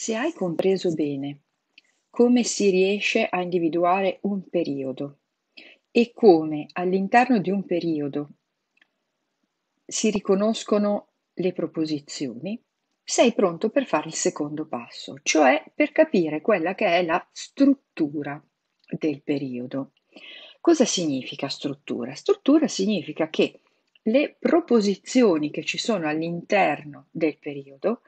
Se hai compreso bene come si riesce a individuare un periodo e come all'interno di un periodo si riconoscono le proposizioni, sei pronto per fare il secondo passo, cioè per capire quella che è la struttura del periodo. Cosa significa struttura? Struttura significa che le proposizioni che ci sono all'interno del periodo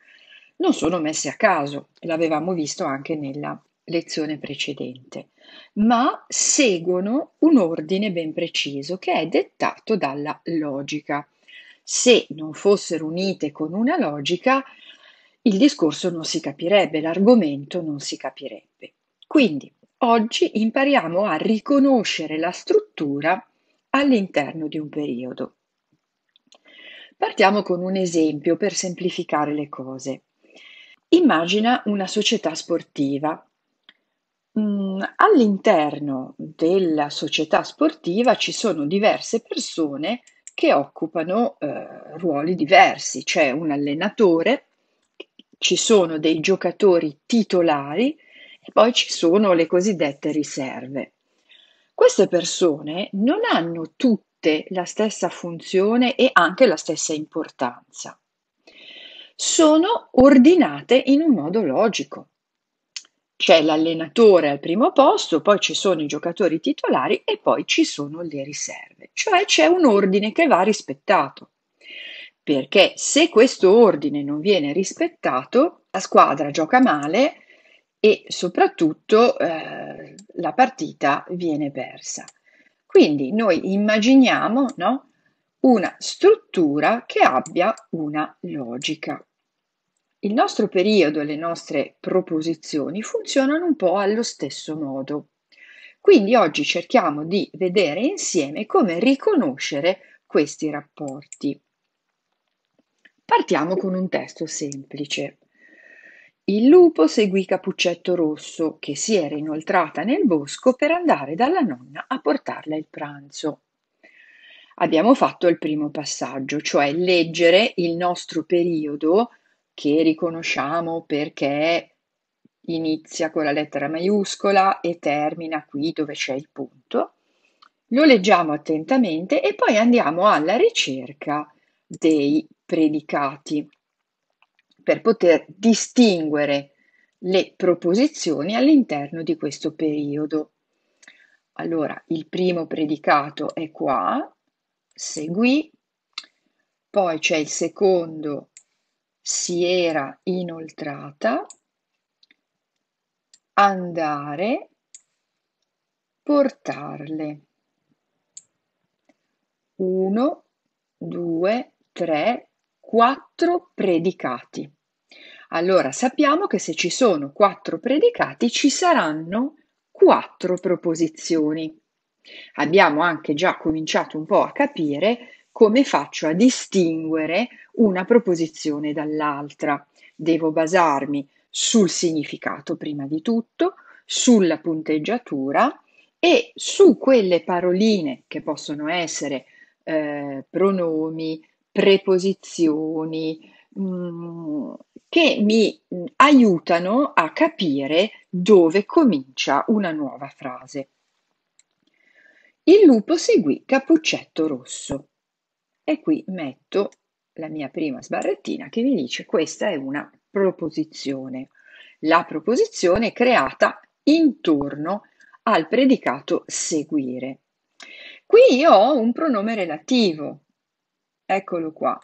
non sono messe a caso, l'avevamo visto anche nella lezione precedente, ma seguono un ordine ben preciso che è dettato dalla logica. Se non fossero unite con una logica, il discorso non si capirebbe, l'argomento non si capirebbe. Quindi oggi impariamo a riconoscere la struttura all'interno di un periodo. Partiamo con un esempio per semplificare le cose. Immagina una società sportiva. Mm, all'interno della società sportiva ci sono diverse persone che occupano eh, ruoli diversi. C'è un allenatore, ci sono dei giocatori titolari e poi ci sono le cosiddette riserve. Queste persone non hanno tutte la stessa funzione e anche la stessa importanza sono ordinate in un modo logico. C'è l'allenatore al primo posto, poi ci sono i giocatori titolari e poi ci sono le riserve, cioè c'è un ordine che va rispettato. Perché se questo ordine non viene rispettato, la squadra gioca male e soprattutto eh, la partita viene persa. Quindi noi immaginiamo no, una struttura che abbia una logica. Il nostro periodo e le nostre proposizioni funzionano un po' allo stesso modo. Quindi oggi cerchiamo di vedere insieme come riconoscere questi rapporti. Partiamo con un testo semplice. Il lupo seguì Capuccetto Rosso, che si era inoltrata nel bosco per andare dalla nonna a portarla il pranzo. Abbiamo fatto il primo passaggio, cioè leggere il nostro periodo che riconosciamo perché inizia con la lettera maiuscola e termina qui dove c'è il punto. Lo leggiamo attentamente e poi andiamo alla ricerca dei predicati per poter distinguere le proposizioni all'interno di questo periodo. Allora, il primo predicato è qua, seguì, poi c'è il secondo predicato si era inoltrata, andare, portarle. 1, 2, 3, 4 predicati. Allora sappiamo che se ci sono quattro predicati ci saranno quattro proposizioni. Abbiamo anche già cominciato un po' a capire come faccio a distinguere una proposizione dall'altra? Devo basarmi sul significato prima di tutto, sulla punteggiatura e su quelle paroline che possono essere eh, pronomi, preposizioni, mh, mm, che mi mm, aiutano a capire dove comincia una nuova frase. Il lupo seguì Cappuccetto Rosso. E qui metto la mia prima sbarrettina che mi dice questa è una proposizione. La proposizione è creata intorno al predicato seguire. Qui io ho un pronome relativo, eccolo qua,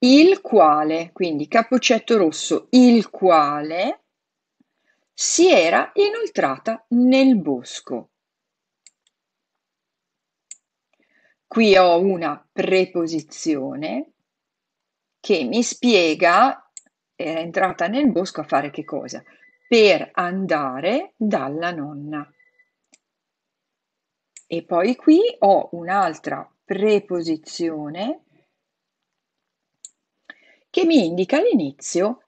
il quale, quindi cappuccetto rosso, il quale si era inoltrata nel bosco. Qui ho una preposizione che mi spiega, era entrata nel bosco a fare che cosa? Per andare dalla nonna. E poi qui ho un'altra preposizione che mi indica l'inizio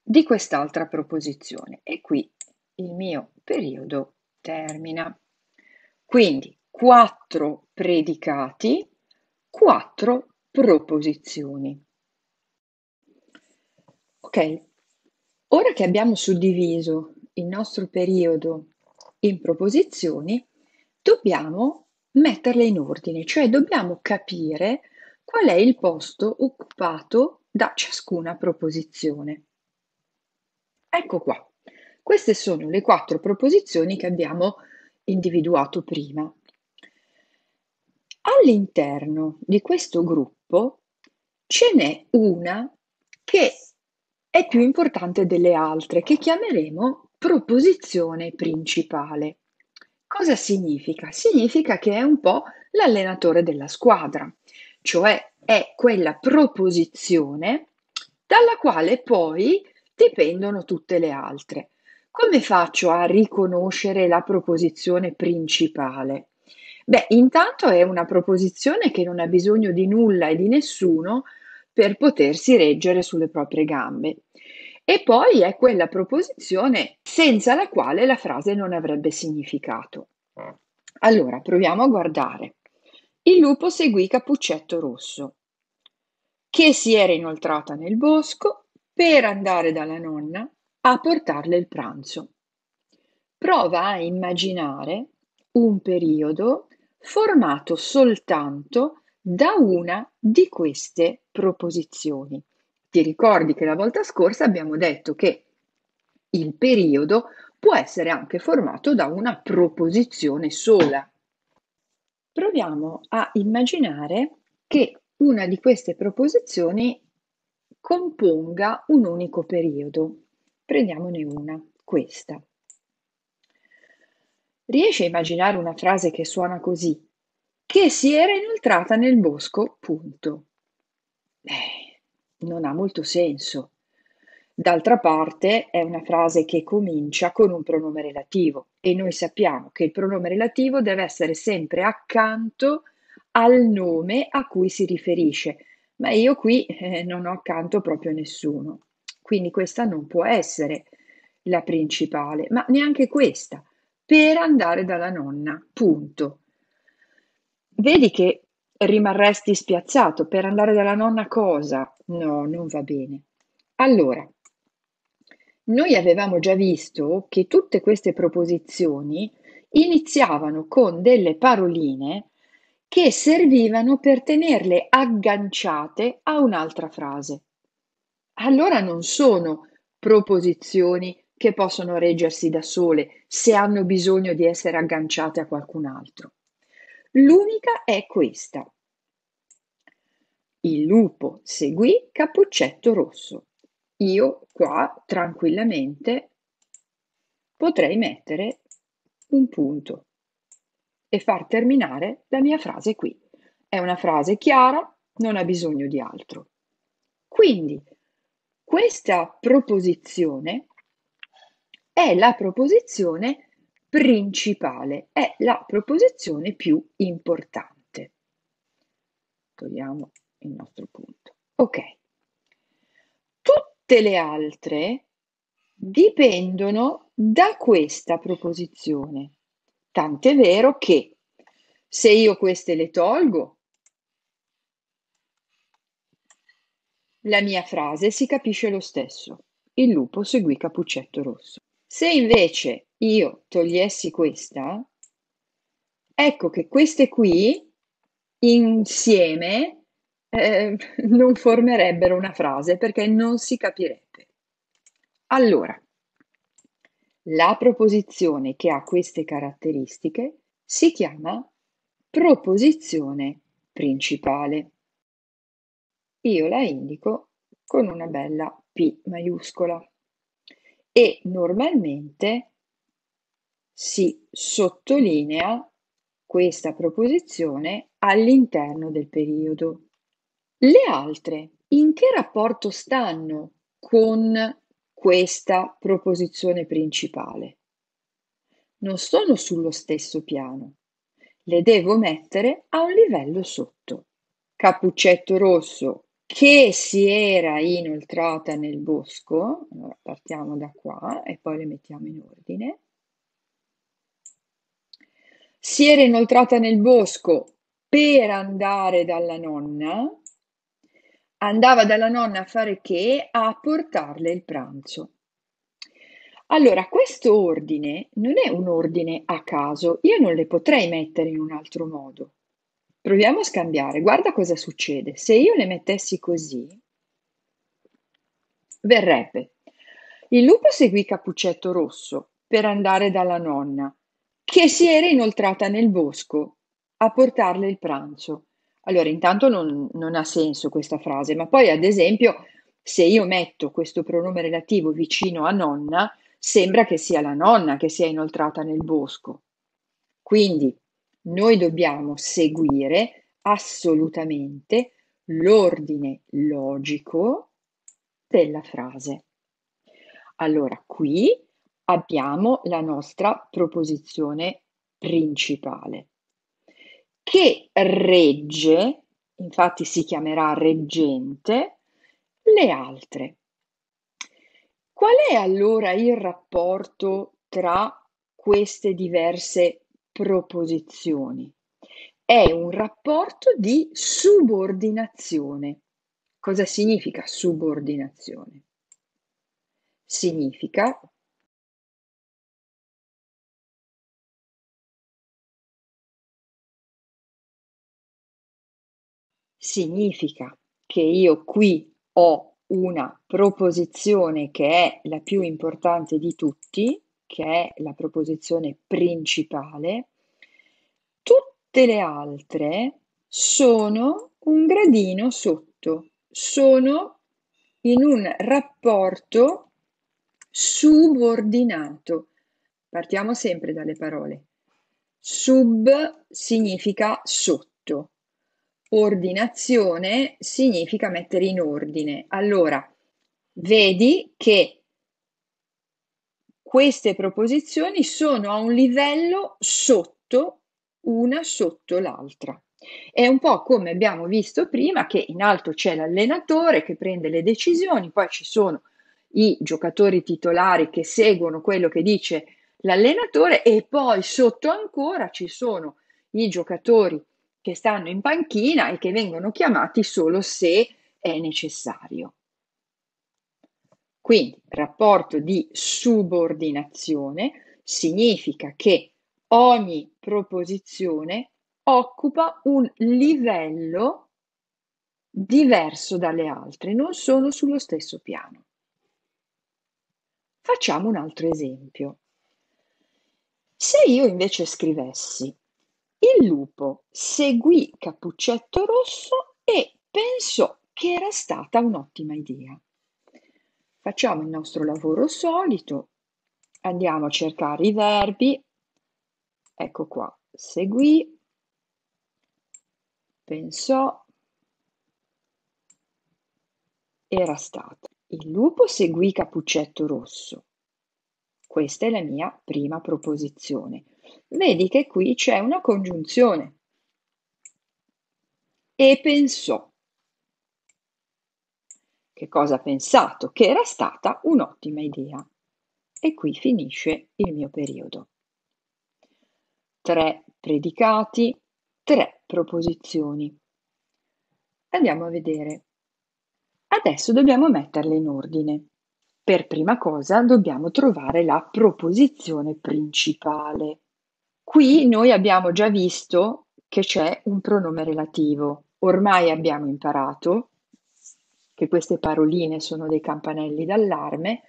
di quest'altra proposizione e qui il mio periodo termina. Quindi quattro predicati, quattro proposizioni. Ok, ora che abbiamo suddiviso il nostro periodo in proposizioni, dobbiamo metterle in ordine, cioè dobbiamo capire qual è il posto occupato da ciascuna proposizione. Ecco qua, queste sono le quattro proposizioni che abbiamo individuato prima. All'interno di questo gruppo ce n'è una che è più importante delle altre, che chiameremo proposizione principale. Cosa significa? Significa che è un po' l'allenatore della squadra, cioè è quella proposizione dalla quale poi dipendono tutte le altre. Come faccio a riconoscere la proposizione principale? Beh, intanto è una proposizione che non ha bisogno di nulla e di nessuno per potersi reggere sulle proprie gambe. E poi è quella proposizione senza la quale la frase non avrebbe significato. Allora, proviamo a guardare. Il lupo seguì Cappuccetto Rosso, che si era inoltrata nel bosco per andare dalla nonna a portarle il pranzo. Prova a immaginare un periodo formato soltanto da una di queste proposizioni. Ti ricordi che la volta scorsa abbiamo detto che il periodo può essere anche formato da una proposizione sola. Proviamo a immaginare che una di queste proposizioni componga un unico periodo. Prendiamone una, questa riesce a immaginare una frase che suona così? Che si era inoltrata nel bosco, punto. Eh, non ha molto senso. D'altra parte è una frase che comincia con un pronome relativo e noi sappiamo che il pronome relativo deve essere sempre accanto al nome a cui si riferisce, ma io qui eh, non ho accanto proprio nessuno. Quindi questa non può essere la principale, ma neanche questa per andare dalla nonna, punto. Vedi che rimarresti spiazzato per andare dalla nonna cosa? No, non va bene. Allora, noi avevamo già visto che tutte queste proposizioni iniziavano con delle paroline che servivano per tenerle agganciate a un'altra frase. Allora non sono proposizioni che possono reggersi da sole se hanno bisogno di essere agganciate a qualcun altro. L'unica è questa. Il lupo seguì Cappuccetto Rosso. Io qua tranquillamente potrei mettere un punto e far terminare la mia frase qui. È una frase chiara, non ha bisogno di altro. Quindi questa proposizione è la proposizione principale, è la proposizione più importante. Togliamo il nostro punto. Ok. Tutte le altre dipendono da questa proposizione. Tant'è vero che se io queste le tolgo, la mia frase si capisce lo stesso. Il lupo seguì Capuccetto Rosso. Se invece io togliessi questa, ecco che queste qui insieme eh, non formerebbero una frase perché non si capirebbe. Allora, la proposizione che ha queste caratteristiche si chiama proposizione principale. Io la indico con una bella P maiuscola e normalmente si sottolinea questa proposizione all'interno del periodo. Le altre in che rapporto stanno con questa proposizione principale? Non sono sullo stesso piano, le devo mettere a un livello sotto. Cappuccetto rosso che si era inoltrata nel bosco, allora partiamo da qua e poi le mettiamo in ordine, si era inoltrata nel bosco per andare dalla nonna, andava dalla nonna a fare che? A portarle il pranzo. Allora, questo ordine non è un ordine a caso, io non le potrei mettere in un altro modo. Proviamo a scambiare, guarda cosa succede. Se io le mettessi così, verrebbe. Il lupo seguì Cappuccetto Rosso per andare dalla nonna, che si era inoltrata nel bosco a portarle il pranzo. Allora, intanto non, non ha senso questa frase, ma poi, ad esempio, se io metto questo pronome relativo vicino a nonna, sembra che sia la nonna che si è inoltrata nel bosco. Quindi noi dobbiamo seguire assolutamente l'ordine logico della frase. Allora, qui abbiamo la nostra proposizione principale che regge, infatti si chiamerà reggente, le altre. Qual è allora il rapporto tra queste diverse proposizioni. È un rapporto di subordinazione. Cosa significa subordinazione? Significa significa che io qui ho una proposizione che è la più importante di tutti che è la proposizione principale, tutte le altre sono un gradino sotto, sono in un rapporto subordinato. Partiamo sempre dalle parole. Sub significa sotto, ordinazione significa mettere in ordine. Allora, vedi che queste proposizioni sono a un livello sotto una sotto l'altra. È un po' come abbiamo visto prima che in alto c'è l'allenatore che prende le decisioni, poi ci sono i giocatori titolari che seguono quello che dice l'allenatore e poi sotto ancora ci sono i giocatori che stanno in panchina e che vengono chiamati solo se è necessario. Quindi rapporto di subordinazione significa che ogni proposizione occupa un livello diverso dalle altre, non sono sullo stesso piano. Facciamo un altro esempio. Se io invece scrivessi il lupo seguì Cappuccetto Rosso e pensò che era stata un'ottima idea. Facciamo il nostro lavoro solito, andiamo a cercare i verbi, ecco qua, seguì, pensò, era stato. Il lupo seguì Capuccetto Rosso. Questa è la mia prima proposizione. Vedi che qui c'è una congiunzione. E pensò che cosa ha pensato che era stata un'ottima idea. E qui finisce il mio periodo. Tre predicati, tre proposizioni. Andiamo a vedere. Adesso dobbiamo metterle in ordine. Per prima cosa dobbiamo trovare la proposizione principale. Qui noi abbiamo già visto che c'è un pronome relativo. Ormai abbiamo imparato che queste paroline sono dei campanelli d'allarme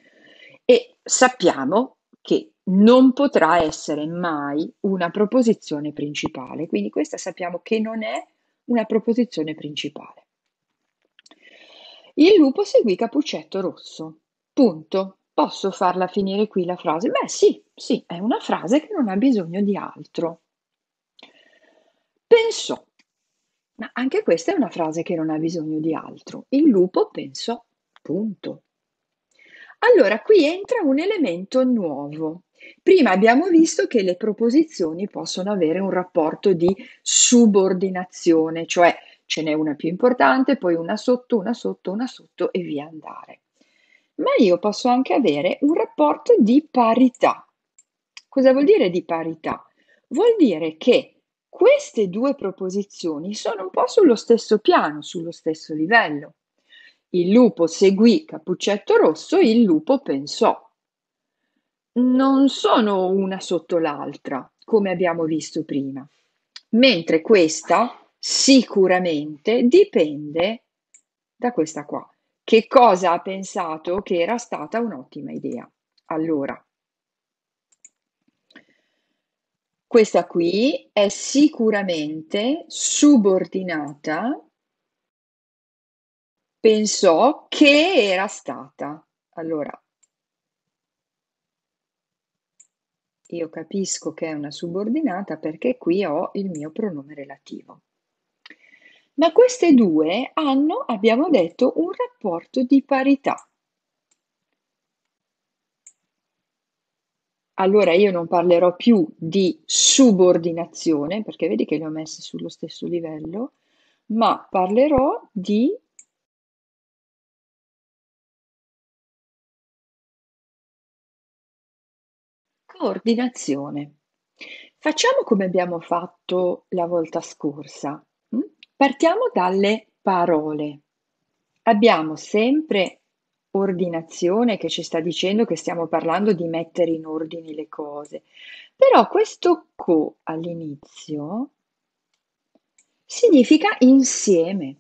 e sappiamo che non potrà essere mai una proposizione principale, quindi questa sappiamo che non è una proposizione principale. Il lupo seguì Capuccetto Rosso. Punto. Posso farla finire qui la frase? Beh sì, sì, è una frase che non ha bisogno di altro. Pensò ma anche questa è una frase che non ha bisogno di altro. Il lupo pensò, punto. Allora, qui entra un elemento nuovo. Prima abbiamo visto che le proposizioni possono avere un rapporto di subordinazione, cioè ce n'è una più importante, poi una sotto, una sotto, una sotto e via andare. Ma io posso anche avere un rapporto di parità. Cosa vuol dire di parità? Vuol dire che queste due proposizioni sono un po' sullo stesso piano, sullo stesso livello. Il lupo seguì Cappuccetto Rosso, il lupo pensò. Non sono una sotto l'altra, come abbiamo visto prima, mentre questa sicuramente dipende da questa qua. Che cosa ha pensato che era stata un'ottima idea? Allora, Questa qui è sicuramente subordinata, pensò che era stata. Allora, io capisco che è una subordinata perché qui ho il mio pronome relativo. Ma queste due hanno, abbiamo detto, un rapporto di parità. allora io non parlerò più di subordinazione, perché vedi che le ho messe sullo stesso livello, ma parlerò di coordinazione. Facciamo come abbiamo fatto la volta scorsa. Hm? Partiamo dalle parole. Abbiamo sempre ordinazione che ci sta dicendo che stiamo parlando di mettere in ordine le cose. Però questo co all'inizio significa insieme.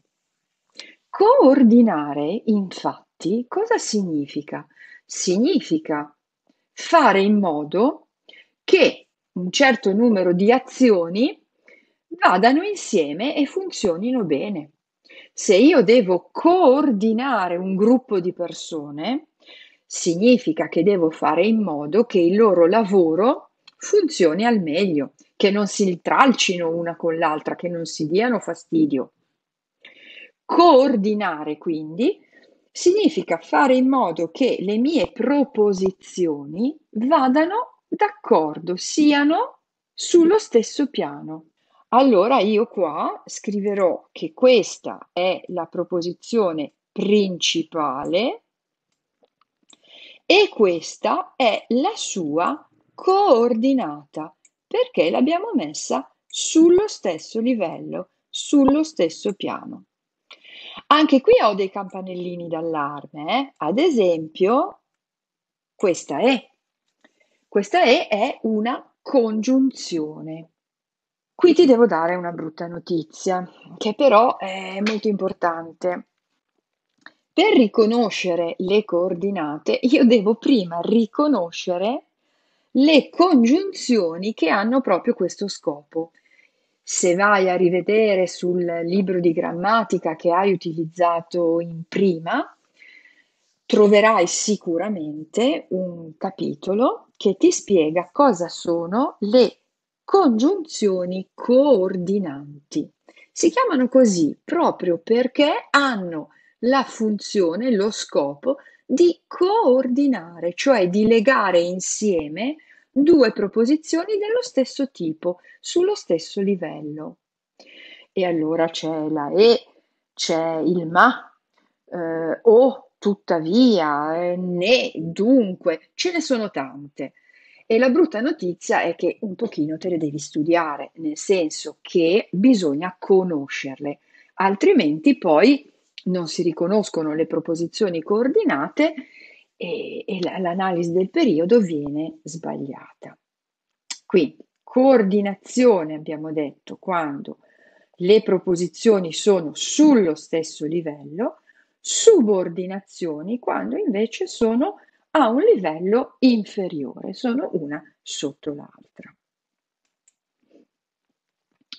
Coordinare, infatti, cosa significa? Significa fare in modo che un certo numero di azioni vadano insieme e funzionino bene. Se io devo coordinare un gruppo di persone, significa che devo fare in modo che il loro lavoro funzioni al meglio, che non si tralcino una con l'altra, che non si diano fastidio. Coordinare quindi significa fare in modo che le mie proposizioni vadano d'accordo, siano sullo stesso piano. Allora io qua scriverò che questa è la proposizione principale e questa è la sua coordinata perché l'abbiamo messa sullo stesso livello, sullo stesso piano. Anche qui ho dei campanellini d'allarme, eh? ad esempio questa E. Questa E è una congiunzione. Qui ti devo dare una brutta notizia, che però è molto importante. Per riconoscere le coordinate, io devo prima riconoscere le congiunzioni che hanno proprio questo scopo. Se vai a rivedere sul libro di grammatica che hai utilizzato in prima, troverai sicuramente un capitolo che ti spiega cosa sono le congiunzioni coordinanti. Si chiamano così proprio perché hanno la funzione, lo scopo di coordinare, cioè di legare insieme due proposizioni dello stesso tipo, sullo stesso livello. E allora c'è la e, c'è il ma, eh, o tuttavia, eh, né, dunque, ce ne sono tante. E la brutta notizia è che un pochino te le devi studiare, nel senso che bisogna conoscerle, altrimenti poi non si riconoscono le proposizioni coordinate e, e l'analisi del periodo viene sbagliata. Quindi coordinazione abbiamo detto quando le proposizioni sono sullo stesso livello, subordinazioni quando invece sono a un livello inferiore, sono una sotto l'altra.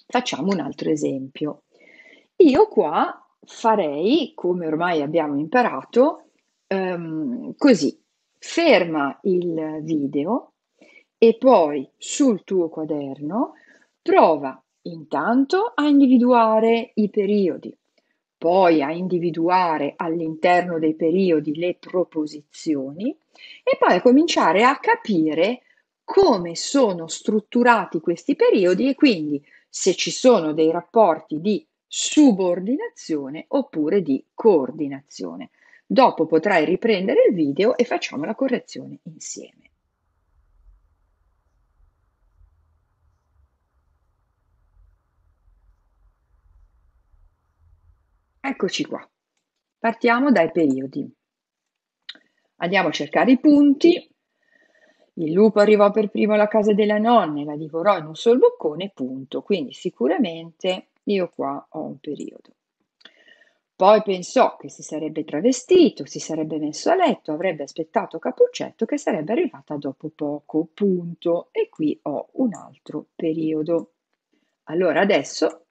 Facciamo un altro esempio. Io qua farei, come ormai abbiamo imparato, ehm, così. Ferma il video e poi sul tuo quaderno prova intanto a individuare i periodi poi a individuare all'interno dei periodi le proposizioni e poi a cominciare a capire come sono strutturati questi periodi e quindi se ci sono dei rapporti di subordinazione oppure di coordinazione. Dopo potrai riprendere il video e facciamo la correzione insieme. Eccoci qua. Partiamo dai periodi. Andiamo a cercare i punti. Il lupo arrivò per primo alla casa della nonna e la divorò in un sol boccone, punto. Quindi sicuramente io qua ho un periodo. Poi pensò che si sarebbe travestito, si sarebbe messo a letto, avrebbe aspettato Capuccetto che sarebbe arrivata dopo poco, punto. E qui ho un altro periodo. Allora adesso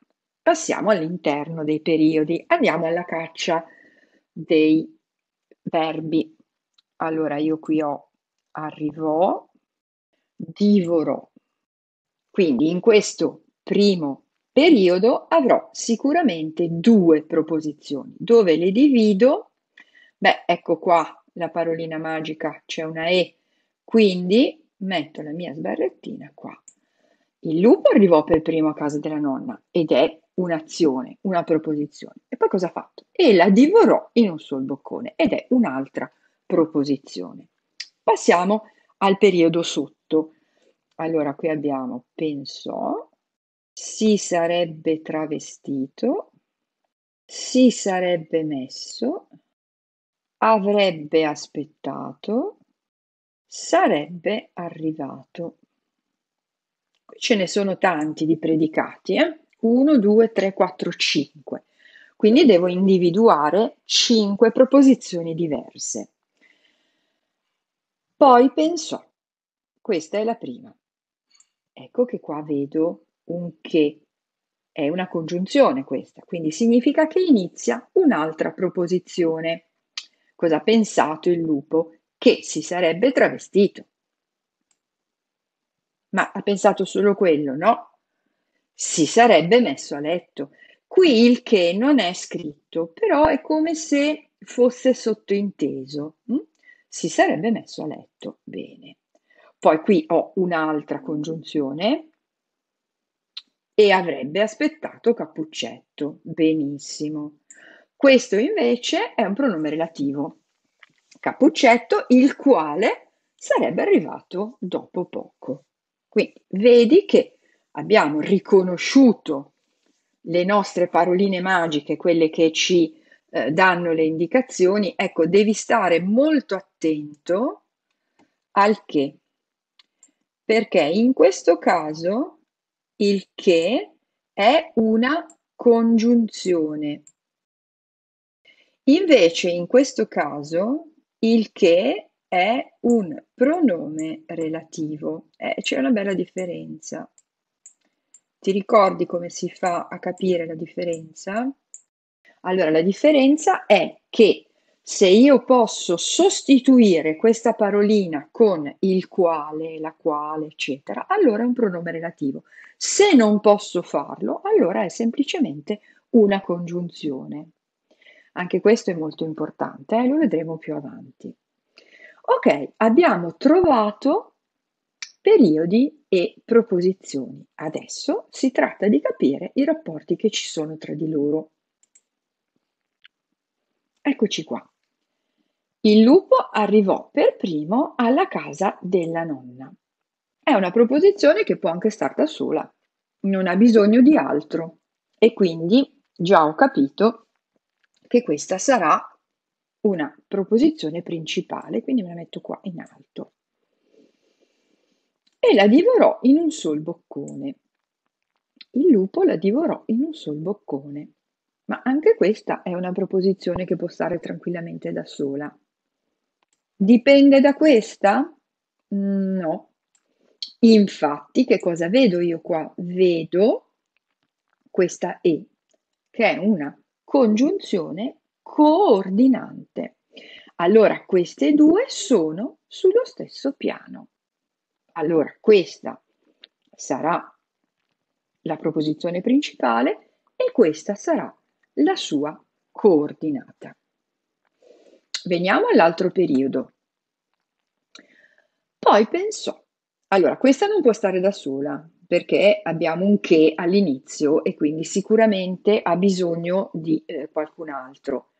Passiamo all'interno dei periodi, andiamo alla caccia dei verbi. Allora io qui ho arrivò, divorò. Quindi in questo primo periodo avrò sicuramente due proposizioni. Dove le divido? Beh, ecco qua la parolina magica, c'è una E. Quindi metto la mia sbarrettina qua. Il lupo arrivò per primo a casa della nonna ed è un'azione, una proposizione. E poi cosa ha fatto? E la divorò in un sol boccone ed è un'altra proposizione. Passiamo al periodo sotto. Allora, qui abbiamo pensò, si sarebbe travestito, si sarebbe messo, avrebbe aspettato, sarebbe arrivato. Qui ce ne sono tanti di predicati, eh? 1, 2, 3, 4, 5. Quindi devo individuare 5 proposizioni diverse. Poi pensò, questa è la prima. Ecco che qua vedo un che, è una congiunzione questa, quindi significa che inizia un'altra proposizione. Cosa ha pensato il lupo? Che si sarebbe travestito. Ma ha pensato solo quello? No, si sarebbe messo a letto. Qui il che non è scritto, però è come se fosse sottointeso. Mm? Si sarebbe messo a letto. Bene. Poi qui ho un'altra congiunzione e avrebbe aspettato Cappuccetto. Benissimo. Questo invece è un pronome relativo. Cappuccetto, il quale sarebbe arrivato dopo poco. Quindi vedi che abbiamo riconosciuto le nostre paroline magiche, quelle che ci eh, danno le indicazioni, ecco, devi stare molto attento al che, perché in questo caso il che è una congiunzione. Invece in questo caso il che è un pronome relativo, eh, c'è una bella differenza. Ti ricordi come si fa a capire la differenza? Allora, la differenza è che se io posso sostituire questa parolina con il quale, la quale, eccetera, allora è un pronome relativo. Se non posso farlo, allora è semplicemente una congiunzione. Anche questo è molto importante, eh? lo vedremo più avanti. Ok, abbiamo trovato Periodi e proposizioni. Adesso si tratta di capire i rapporti che ci sono tra di loro. Eccoci qua. Il lupo arrivò per primo alla casa della nonna. È una proposizione che può anche star da sola, non ha bisogno di altro e quindi già ho capito che questa sarà una proposizione principale, quindi me la metto qua in alto e la divorò in un sol boccone. Il lupo la divorò in un sol boccone. Ma anche questa è una proposizione che può stare tranquillamente da sola. Dipende da questa? No. Infatti, che cosa vedo io qua? Vedo questa E, che è una congiunzione coordinante. Allora, queste due sono sullo stesso piano. Allora, questa sarà la proposizione principale e questa sarà la sua coordinata. Veniamo all'altro periodo. Poi pensò, allora questa non può stare da sola perché abbiamo un che all'inizio e quindi sicuramente ha bisogno di eh, qualcun altro.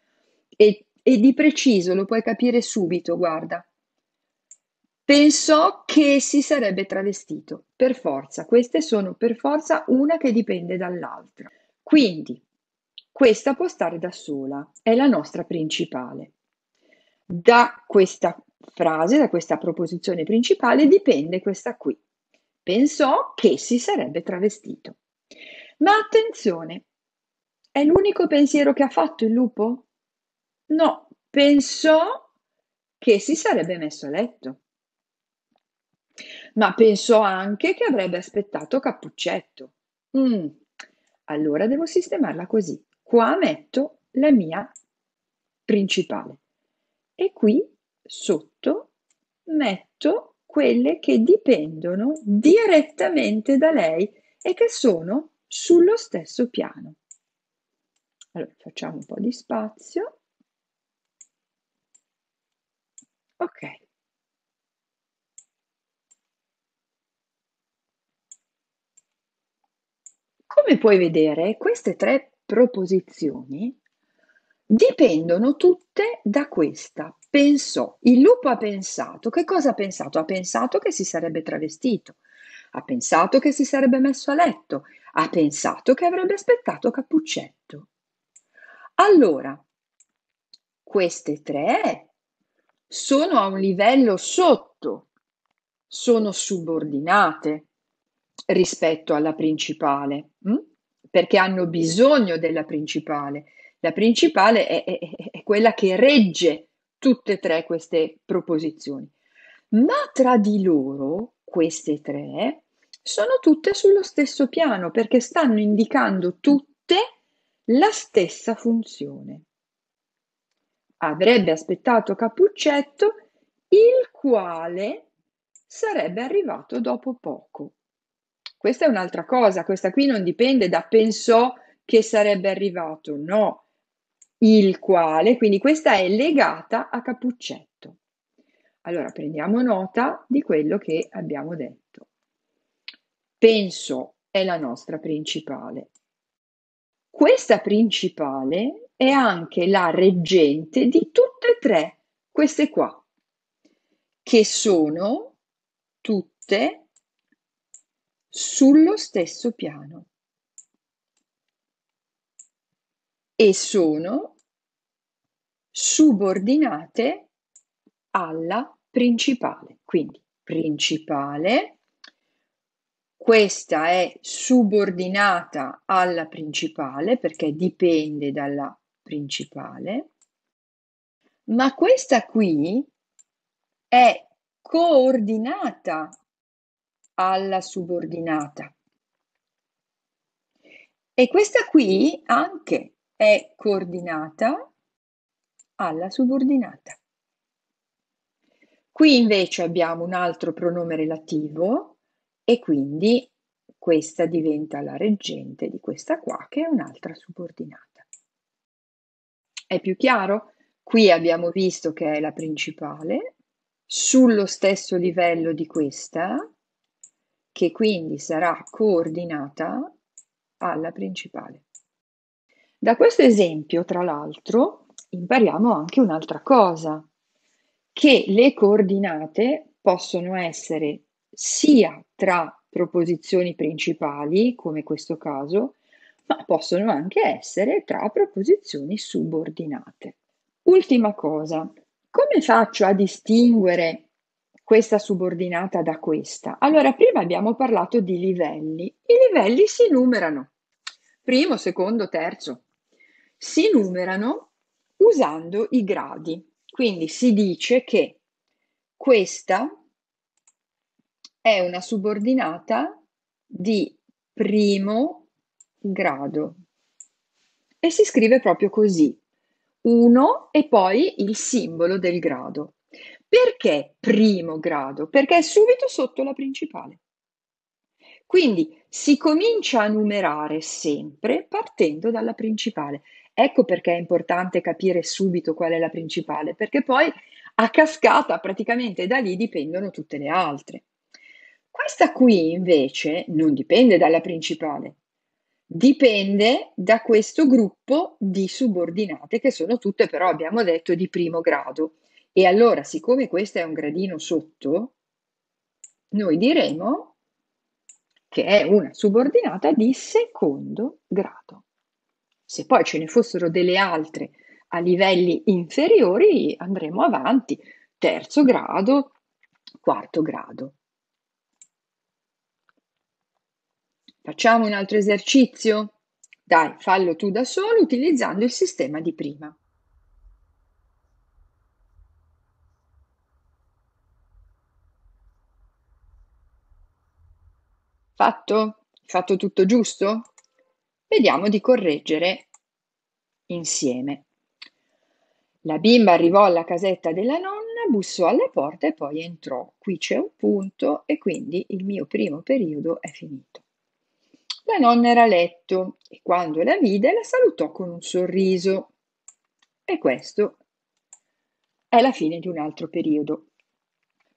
E, e di preciso lo puoi capire subito, guarda, pensò che si sarebbe travestito, per forza, queste sono per forza una che dipende dall'altra. Quindi, questa può stare da sola, è la nostra principale. Da questa frase, da questa proposizione principale, dipende questa qui. Pensò che si sarebbe travestito. Ma attenzione, è l'unico pensiero che ha fatto il lupo? No, pensò che si sarebbe messo a letto ma pensò anche che avrebbe aspettato Cappuccetto. Mm, allora devo sistemarla così. Qua metto la mia principale e qui sotto metto quelle che dipendono direttamente da lei e che sono sullo stesso piano. Allora facciamo un po' di spazio. Ok, Come puoi vedere, queste tre proposizioni dipendono tutte da questa. Pensò, il lupo ha pensato, che cosa ha pensato? Ha pensato che si sarebbe travestito, ha pensato che si sarebbe messo a letto, ha pensato che avrebbe aspettato Cappuccetto. Allora, queste tre sono a un livello sotto, sono subordinate, rispetto alla principale, mh? Mm? perché hanno bisogno della principale. La principale è, è, è quella che regge tutte e tre queste proposizioni. Ma tra di loro, queste tre, sono tutte sullo stesso piano perché stanno indicando tutte la stessa funzione. Avrebbe aspettato Capuccetto, il quale sarebbe arrivato dopo poco. Questa è un'altra cosa, questa qui non dipende da pensò che sarebbe arrivato, no, il quale, quindi questa è legata a Cappuccetto. Allora prendiamo nota di quello che abbiamo detto. Penso è la nostra principale. Questa principale è anche la reggente di tutte e tre queste qua, che sono tutte sullo stesso piano e sono subordinate alla principale. Quindi principale, questa è subordinata alla principale perché dipende dalla principale, ma questa qui è coordinata alla subordinata. E questa qui anche è coordinata alla subordinata. Qui invece abbiamo un altro pronome relativo e quindi questa diventa la reggente di questa qua che è un'altra subordinata. È più chiaro? Qui abbiamo visto che è la principale, sullo stesso livello di questa, che quindi sarà coordinata alla principale. Da questo esempio, tra l'altro, impariamo anche un'altra cosa, che le coordinate possono essere sia tra proposizioni principali, come questo caso, ma possono anche essere tra proposizioni subordinate. Ultima cosa, come faccio a distinguere questa subordinata da questa. Allora, prima abbiamo parlato di livelli. I livelli si numerano, primo, secondo, terzo. Si numerano usando i gradi. Quindi si dice che questa è una subordinata di primo grado. E si scrive proprio così, Uno e poi il simbolo del grado. Perché primo grado? Perché è subito sotto la principale. Quindi si comincia a numerare sempre partendo dalla principale. Ecco perché è importante capire subito qual è la principale, perché poi a cascata praticamente da lì dipendono tutte le altre. Questa qui invece non dipende dalla principale, dipende da questo gruppo di subordinate che sono tutte però abbiamo detto di primo grado. E allora, siccome questo è un gradino sotto, noi diremo che è una subordinata di secondo grado. Se poi ce ne fossero delle altre a livelli inferiori, andremo avanti, terzo grado, quarto grado. Facciamo un altro esercizio? Dai, fallo tu da solo utilizzando il sistema di prima. Fatto? Fatto tutto giusto? Vediamo di correggere insieme. La bimba arrivò alla casetta della nonna, bussò alla porta e poi entrò. Qui c'è un punto e quindi il mio primo periodo è finito. La nonna era a letto e quando la vide la salutò con un sorriso. E questo è la fine di un altro periodo.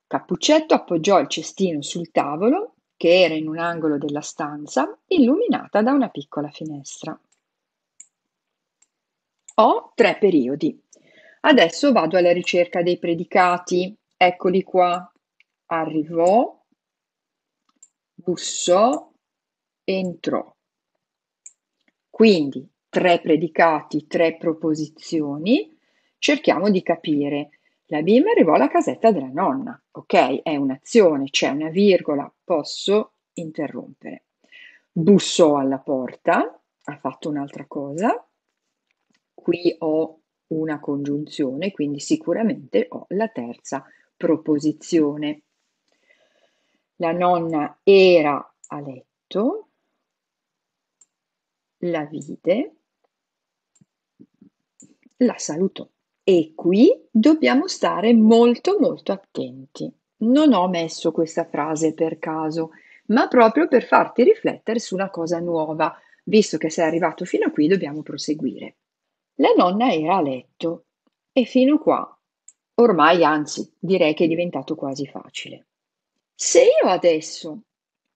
Cappuccetto appoggiò il cestino sul tavolo che era in un angolo della stanza, illuminata da una piccola finestra. Ho tre periodi. Adesso vado alla ricerca dei predicati. Eccoli qua. Arrivò, bussò, entrò. Quindi tre predicati, tre proposizioni. Cerchiamo di capire la bimba arrivò alla casetta della nonna. Ok, è un'azione, c'è una virgola, posso interrompere. Bussò alla porta, ha fatto un'altra cosa. Qui ho una congiunzione, quindi sicuramente ho la terza proposizione. La nonna era a letto, la vide, la salutò. E qui dobbiamo stare molto molto attenti. Non ho messo questa frase per caso, ma proprio per farti riflettere su una cosa nuova. Visto che sei arrivato fino a qui, dobbiamo proseguire. La nonna era a letto e fino qua, ormai anzi, direi che è diventato quasi facile. Se io adesso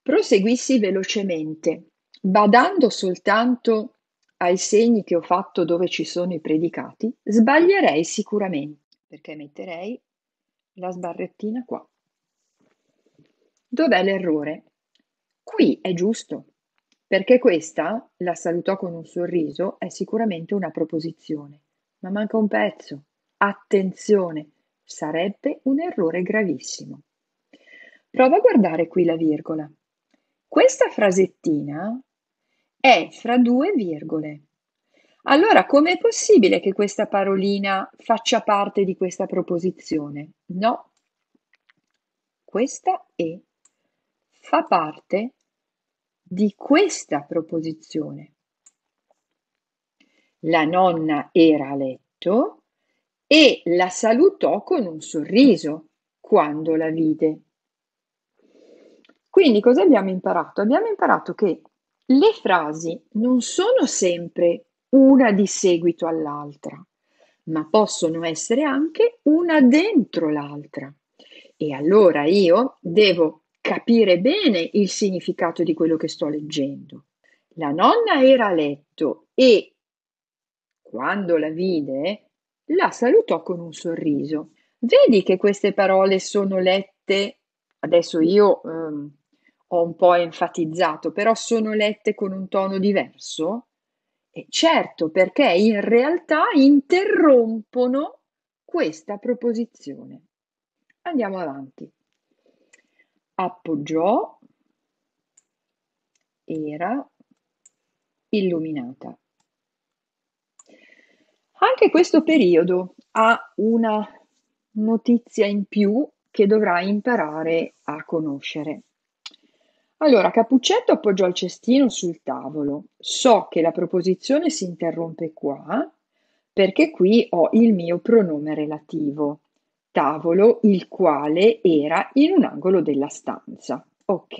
proseguissi velocemente, badando soltanto ai segni che ho fatto dove ci sono i predicati, sbaglierei sicuramente, perché metterei la sbarrettina qua. Dov'è l'errore? Qui è giusto, perché questa, la salutò con un sorriso, è sicuramente una proposizione, ma manca un pezzo. Attenzione, sarebbe un errore gravissimo. Prova a guardare qui la virgola. Questa frasettina è fra due virgole. Allora, com'è possibile che questa parolina faccia parte di questa proposizione? No, questa E fa parte di questa proposizione. La nonna era a letto e la salutò con un sorriso quando la vide. Quindi cosa abbiamo imparato? Abbiamo imparato che le frasi non sono sempre una di seguito all'altra, ma possono essere anche una dentro l'altra. E allora io devo capire bene il significato di quello che sto leggendo. La nonna era a letto e, quando la vide, la salutò con un sorriso. Vedi che queste parole sono lette, adesso io ehm, ho un po' enfatizzato, però sono lette con un tono diverso? E certo, perché in realtà interrompono questa proposizione. Andiamo avanti. Appoggiò, era illuminata. Anche questo periodo ha una notizia in più che dovrà imparare a conoscere. Allora, Capuccetto appoggiò il cestino sul tavolo. So che la proposizione si interrompe qua, perché qui ho il mio pronome relativo, tavolo il quale era in un angolo della stanza. Ok.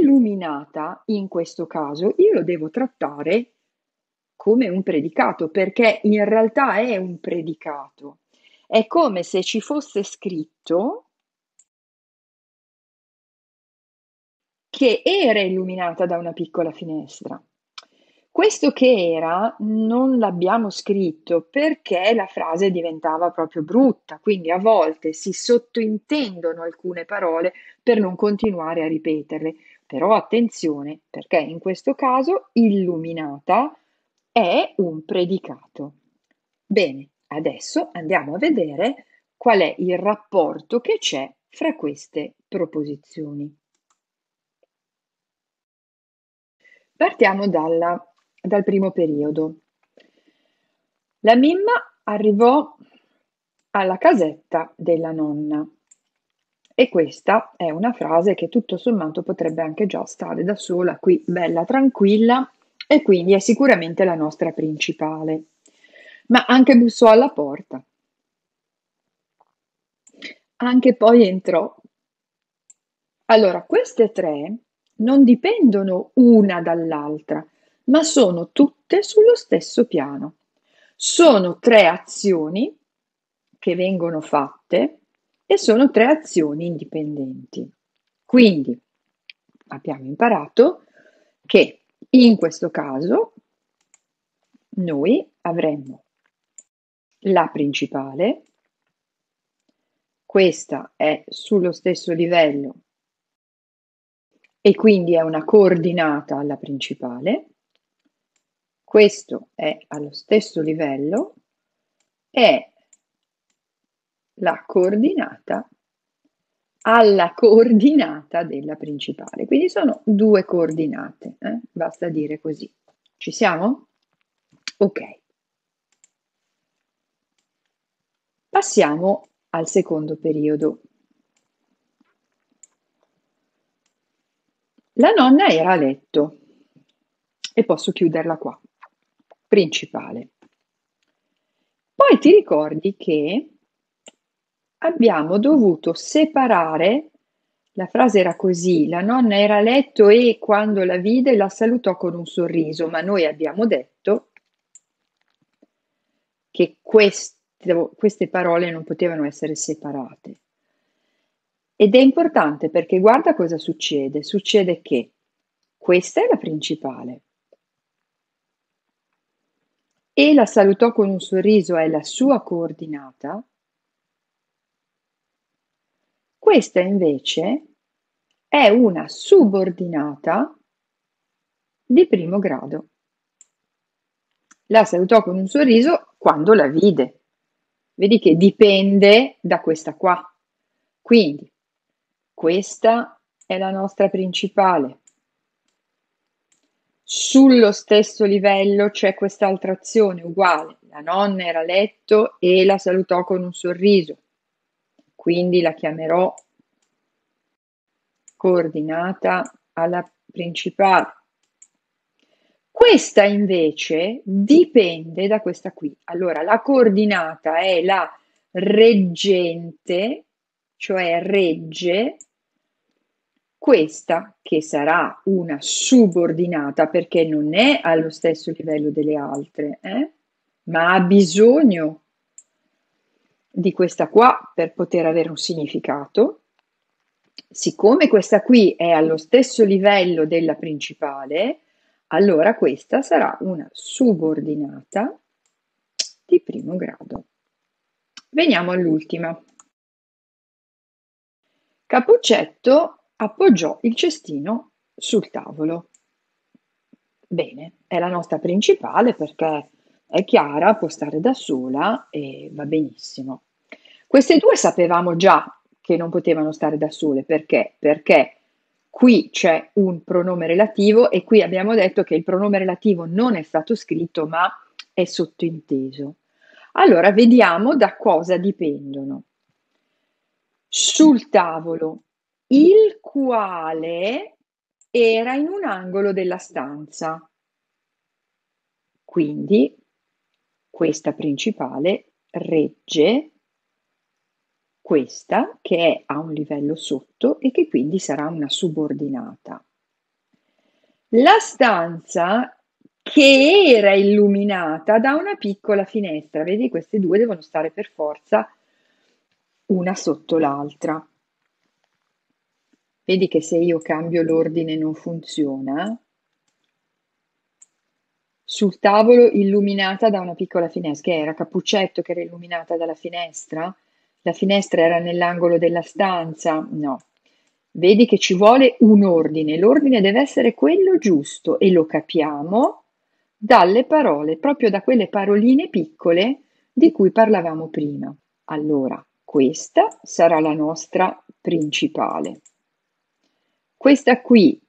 Illuminata, in questo caso, io lo devo trattare come un predicato, perché in realtà è un predicato. È come se ci fosse scritto che era illuminata da una piccola finestra. Questo che era non l'abbiamo scritto perché la frase diventava proprio brutta, quindi a volte si sottointendono alcune parole per non continuare a ripeterle. Però attenzione, perché in questo caso illuminata è un predicato. Bene, adesso andiamo a vedere qual è il rapporto che c'è fra queste proposizioni. Partiamo dalla, dal primo periodo. La Mimma arrivò alla casetta della nonna e questa è una frase che tutto sommato potrebbe anche già stare da sola qui, bella, tranquilla, e quindi è sicuramente la nostra principale. Ma anche bussò alla porta. Anche poi entrò. Allora, queste tre non dipendono una dall'altra, ma sono tutte sullo stesso piano. Sono tre azioni che vengono fatte e sono tre azioni indipendenti. Quindi abbiamo imparato che in questo caso noi avremmo la principale, questa è sullo stesso livello e quindi è una coordinata alla principale. Questo è allo stesso livello, è la coordinata alla coordinata della principale. Quindi sono due coordinate, eh? basta dire così. Ci siamo? Ok. Passiamo al secondo periodo. La nonna era a letto e posso chiuderla qua, principale. Poi ti ricordi che abbiamo dovuto separare, la frase era così, la nonna era a letto e quando la vide la salutò con un sorriso, ma noi abbiamo detto che questo, queste parole non potevano essere separate. Ed è importante perché guarda cosa succede. Succede che questa è la principale. E la salutò con un sorriso, è la sua coordinata. Questa invece è una subordinata di primo grado. La salutò con un sorriso quando la vide. Vedi che dipende da questa qua. Quindi questa è la nostra principale. Sullo stesso livello c'è quest'altra azione uguale. La nonna era a letto e la salutò con un sorriso. Quindi la chiamerò coordinata alla principale. Questa invece dipende da questa qui. Allora, la coordinata è la reggente, cioè regge, questa, che sarà una subordinata perché non è allo stesso livello delle altre, eh? ma ha bisogno di questa qua per poter avere un significato. Siccome questa qui è allo stesso livello della principale, allora questa sarà una subordinata di primo grado. Veniamo all'ultima. Capuccetto Appoggiò il cestino sul tavolo. Bene, è la nostra principale perché è chiara, può stare da sola e va benissimo. Queste due sapevamo già che non potevano stare da sole perché? Perché qui c'è un pronome relativo e qui abbiamo detto che il pronome relativo non è stato scritto ma è sottointeso. Allora vediamo da cosa dipendono. Sul tavolo il quale era in un angolo della stanza. Quindi questa principale regge questa che è a un livello sotto e che quindi sarà una subordinata. La stanza che era illuminata da una piccola finestra, vedi queste due devono stare per forza una sotto l'altra. Vedi che se io cambio l'ordine non funziona. Sul tavolo illuminata da una piccola finestra, che era Cappuccetto che era illuminata dalla finestra? La finestra era nell'angolo della stanza? No. Vedi che ci vuole un ordine, l'ordine deve essere quello giusto e lo capiamo dalle parole, proprio da quelle paroline piccole di cui parlavamo prima. Allora, questa sarà la nostra principale. Questa qui,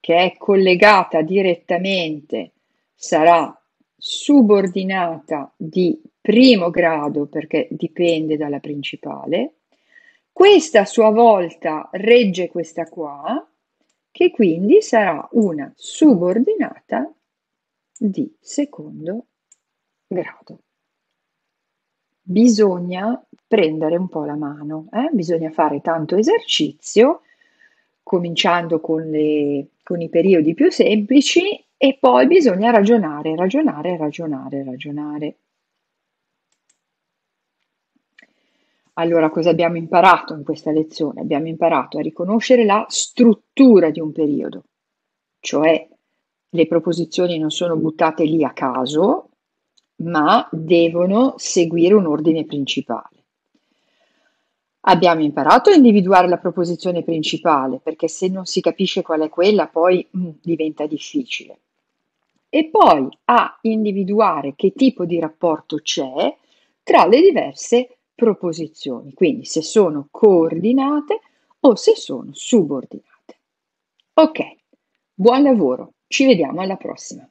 che è collegata direttamente, sarà subordinata di primo grado perché dipende dalla principale. Questa a sua volta regge questa qua, che quindi sarà una subordinata di secondo grado. Bisogna prendere un po' la mano, eh? bisogna fare tanto esercizio cominciando con, le, con i periodi più semplici e poi bisogna ragionare, ragionare, ragionare, ragionare. Allora, cosa abbiamo imparato in questa lezione? Abbiamo imparato a riconoscere la struttura di un periodo, cioè le proposizioni non sono buttate lì a caso, ma devono seguire un ordine principale. Abbiamo imparato a individuare la proposizione principale, perché se non si capisce qual è quella, poi mh, mm, diventa difficile. E poi a individuare che tipo di rapporto c'è tra le diverse proposizioni, quindi se sono coordinate o se sono subordinate. Ok, buon lavoro, ci vediamo alla prossima.